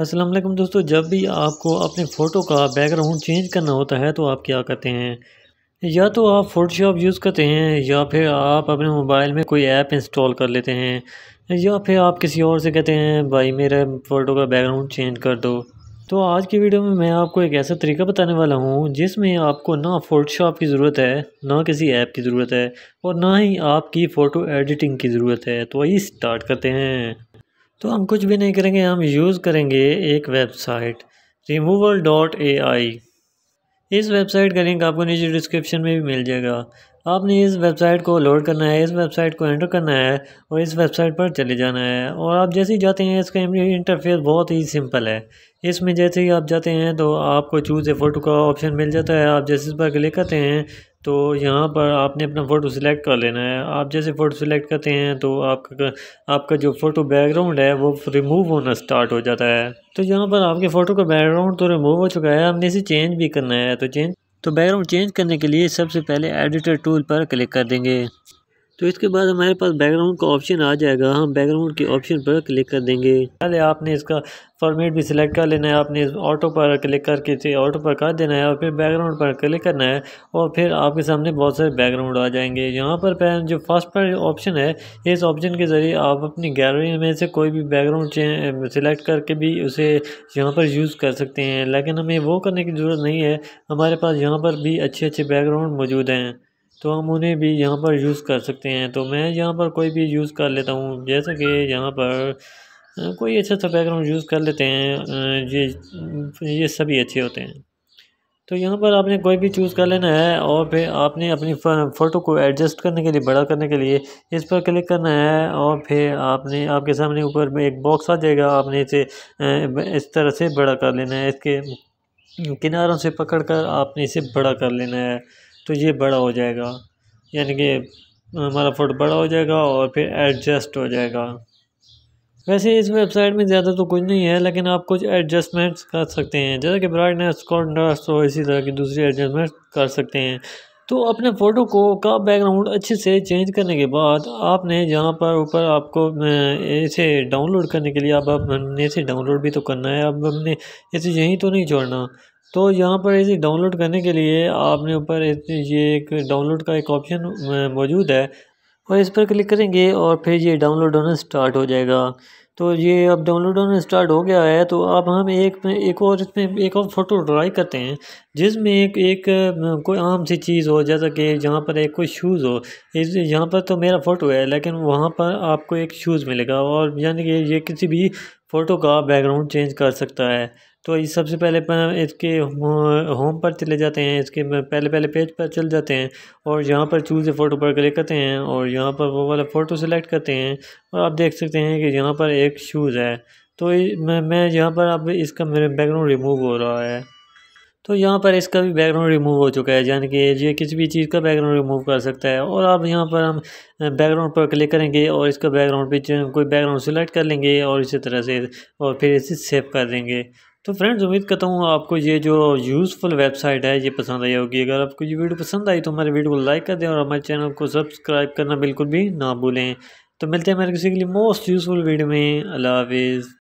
असलम दोस्तों जब भी आपको अपने फ़ोटो का बैकग्राउंड चेंज करना होता है तो आप क्या करते हैं या तो आप फ़ोटोशॉप यूज़ करते हैं या फिर आप अपने मोबाइल में कोई ऐप इंस्टॉल कर लेते हैं या फिर आप किसी और से कहते हैं भाई मेरे फ़ोटो का बैकग्राउंड चेंज कर दो तो आज की वीडियो में मैं आपको एक ऐसा तरीका बताने वाला हूँ जिसमें आपको ना फ़ोटोशॉप की ज़रूरत है ना किसी ऐप की ज़रूरत है और ना ही आपकी फ़ोटो एडिटिंग की ज़रूरत है तो वही स्टार्ट करते हैं तो हम कुछ भी नहीं करेंगे हम यूज़ करेंगे एक website removal dot A I इस वेबसाइट का लिंक आपको नीचे डिस्क्रिप्शन में भी मिल जाएगा आपने इस वेबसाइट को लोड करना है इस वेबसाइट को एंटर करना है और इस वेबसाइट पर चले जाना है और आप जैसे ही जाते हैं इसका इंटरफेस बहुत ही सिंपल है इसमें जैसे ही आप जाते हैं तो आपको चूज़ ए फ़ोटो का ऑप्शन मिल जाता है आप जैसे इस पर क्लिक करते हैं तो यहाँ पर आपने अपना फ़ोटो सिलेक्ट कर लेना है आप जैसे फ़ोटो सिलेक्ट करते हैं तो आपका आपका जो फ़ोटो बैकग्राउंड है वो रिमूव होना स्टार्ट हो जाता है तो यहाँ पर आपके फ़ोटो का बैकग्राउंड तो रिमूव हो चुका है आपने इसे चेंज भी करना है तो चेंज तो बैकग्राउंड चेंज करने के लिए सबसे पहले एडिटर टूल पर क्लिक कर देंगे तो इसके बाद हमारे पास बैकग्राउंड का ऑप्शन आ जाएगा हम बैकग्राउंड के ऑप्शन पर क्लिक कर देंगे पहले आपने इसका फॉर्मेट भी सिलेक्ट कर लेना है आपने ऑटो पर क्लिक करके ऑटो पर कर देना है और फिर बैकग्राउंड पर क्लिक करना है और फिर आपके सामने बहुत सारे बैकग्राउंड आ जाएंगे यहाँ पर जो फर्स्ट पर ऑप्शन है इस ऑप्शन के ज़रिए आप अपनी गैलरी में से कोई भी बैकग्राउंड सिलेक्ट करके भी उसे यहाँ पर यूज़ कर सकते हैं लेकिन हमें वो करने की ज़रूरत नहीं है हमारे पास यहाँ पर भी अच्छे अच्छे बैकग्राउंड मौजूद हैं तो हम उन्हें भी यहाँ पर यूज़ कर सकते हैं तो मैं यहाँ पर कोई भी यूज़ कर लेता हूँ जैसे कि यहाँ पर कोई अच्छा सा बैकग्राउंड यूज़ कर लेते हैं ये ये सभी अच्छे होते हैं तो यहाँ पर आपने कोई भी चूज़ कर लेना है और फिर आपने अपनी फ़ोटो को एडजस्ट करने के लिए बड़ा करने के लिए इस पर क्लिक करना है और फिर आपने आपके सामने ऊपर एक बॉक्स आ जाएगा आपने इसे इस तरह से बड़ा कर लेना है इसके किनारों से पकड़ कर आपने इसे बड़ा कर लेना है तो ये बड़ा हो जाएगा यानी कि हमारा फ़ोटो बड़ा हो जाएगा और फिर एडजस्ट हो जाएगा वैसे इस वेबसाइट में ज़्यादा तो कुछ नहीं है लेकिन आप कुछ एडजस्टमेंट्स कर सकते हैं जैसे कि ब्राइटनेस कॉन्ट्रास्ट और इसी तरह की दूसरी एडजस्टमेंट कर सकते हैं तो अपने फ़ोटो को का बैकग्राउंड अच्छे से चेंज करने के बाद आपने जहाँ पर ऊपर आपको इसे डाउनलोड करने के लिए अब अपने इसे डाउनलोड भी तो करना है अब हमने इसे यहीं तो नहीं छोड़ना तो यहाँ पर इसे डाउनलोड करने के लिए आपने ऊपर ये एक डाउनलोड का एक ऑप्शन मौजूद है और इस पर क्लिक करेंगे और फिर ये डाउनलोड होना स्टार्ट हो जाएगा तो ये अब डाउनलोड होना स्टार्ट हो गया है तो अब हम एक एक और इसमें एक और फ़ोटो ड्राई करते हैं जिसमें एक एक कोई आम सी चीज़ हो जैसा कि जहाँ पर एक कोई शूज़ हो इस यहाँ पर तो मेरा फ़ोटो है लेकिन वहाँ पर आपको एक शूज़ मिलेगा और यानी कि ये किसी भी फ़ोटो का बैकग्राउंड चेंज कर सकता है तो इस सबसे पहले इसके होम पर चले जाते हैं इसके पहले पहले पेज पर चल जाते हैं और यहाँ पर चूज़ ए फ़ोटो पर क्लिक करते हैं और यहाँ पर वो वाला फ़ोटो सेलेक्ट करते हैं और आप देख सकते हैं कि यहाँ पर एक शूज़ है तो मैं यहाँ पर अब इसका मेरा बैकग्राउंड रिमूव हो रहा है तो यहाँ पर इसका भी बैकग्राउंड रिमूव हो चुका है यानी कि ये किसी भी चीज़ का बैकग्राउंड रिमूव कर सकता है और अब यहाँ पर हम बैकग्राउंड पर क्लिक करेंगे और इसका बैकग्राउंड पे कोई बैकग्राउंड सिलेक्ट कर लेंगे और इसी तरह से और फिर इसे सेव कर देंगे तो फ्रेंड्स उम्मीद करता हूँ आपको ये जो यूज़फुल वेबसाइट है ये पसंद आई होगी अगर आपको ये वीडियो पसंद आई तो हमारे वीडियो को लाइक कर दें और हमारे चैनल को सब्सक्राइब करना बिल्कुल भी ना भूलें तो मिलते हैं मेरे किसी के लिए मोस्ट यूज़फुल वीडियो में अल्लाह हाफिज़